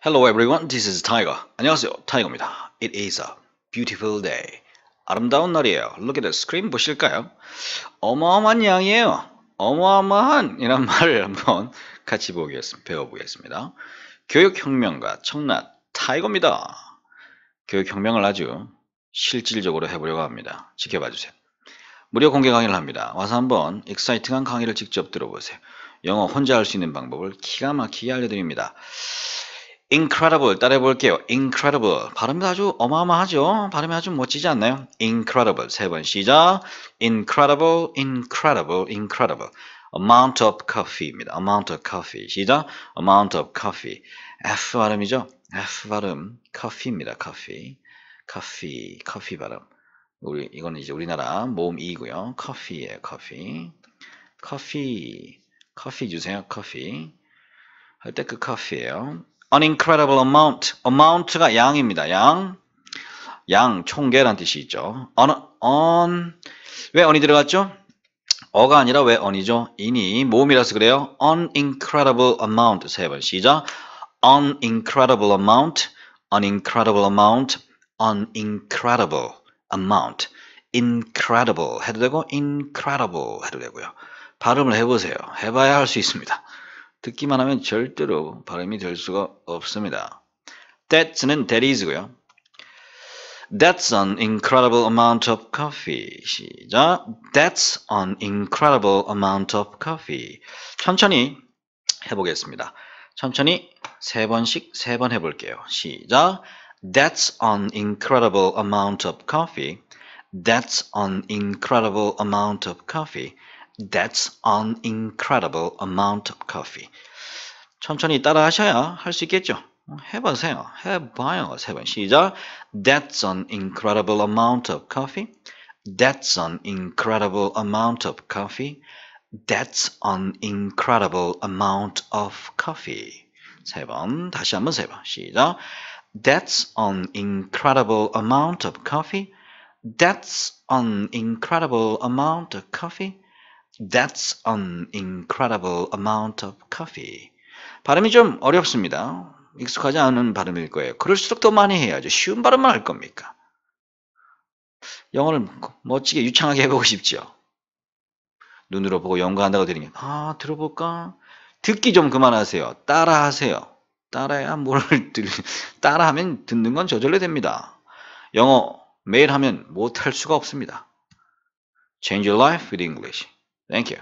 Hello everyone, this is Tiger. 안녕하세요, 타이거입니다. It is a beautiful day. 아름다운 날이에요. Look at the screen 보실까요? 어마어마한 양이에요. 어마어마한 이란 말을 한번 같이 보겠습니다. 배워보겠습니다. 교육혁명과 청라 타이거입니다. 교육혁명을 아주 실질적으로 해보려고 합니다. 지켜봐주세요. 무료 공개 강의를 합니다. 와서 한번 익사이팅한 강의를 직접 들어보세요. 영어 혼자 할 수 있는 방법을 기가 막히게 알려드립니다. incredible 따라해 볼게요. incredible 발음이 아주 어마어마하죠. 발음이 아주 멋지지 않나요? incredible 세 번 시작. incredible, incredible, incredible. amount of coffee입니다. amount of coffee 시작. amount of coffee. F 발음이죠. F 발음 coffee입니다. coffee, coffee, coffee 발음. 우리 이거는 이제 우리나라 모음 이고요. 커피예요. 커피, 커피, 커피 주세요. 커피. 할때그 커피예요. an incredible amount. amount가 양입니다. 양. 양, 총계란 뜻이 있죠. on, on. 왜 on이 들어갔죠? 어가 아니라 왜 on이죠? 이니. 모음이라서 그래요. an incredible amount. 세번 시작. an incredible amount. an incredible amount. an incredible amount. incredible 해도 되고 incredible 해도 되고요. 발음을 해보세요. 해봐야 할 수 있습니다. 듣기만 하면 절대로 발음이 될 수가 없습니다. That's는 that is고요. That's an incredible amount of coffee. 시작. That's an incredible amount of coffee. 천천히 해보겠습니다. 천천히 세 번씩 세 번 해볼게요. 시작. That's an incredible amount of coffee. That's an incredible amount of coffee. That's an incredible amount of coffee. 천천히 따라하셔야 하셔야 할수 있겠죠. 해보세요. 해봐요. 세 시작. That's an incredible amount of coffee. That's an incredible amount of coffee. That's an incredible amount of coffee. 세 번, 다시 한번 세 번, 시작. That's an incredible amount of coffee. That's an incredible amount of coffee. That's an incredible amount of coffee. 발음이 좀 어렵습니다. 익숙하지 않은 발음일 거예요. 그럴수록 더 많이 해야죠. 쉬운 발음만 할 겁니까? 영어를 멋지게 유창하게 해보고 싶죠. 눈으로 보고 연구한다고 들은 게, 아, 들어볼까? 듣기 좀 그만하세요. 따라하세요. 따라야 뭘 들, 따라하면 듣는 건 저절로 됩니다. 영어 매일 하면 못할 수가 없습니다. Change your life with English. Thank you.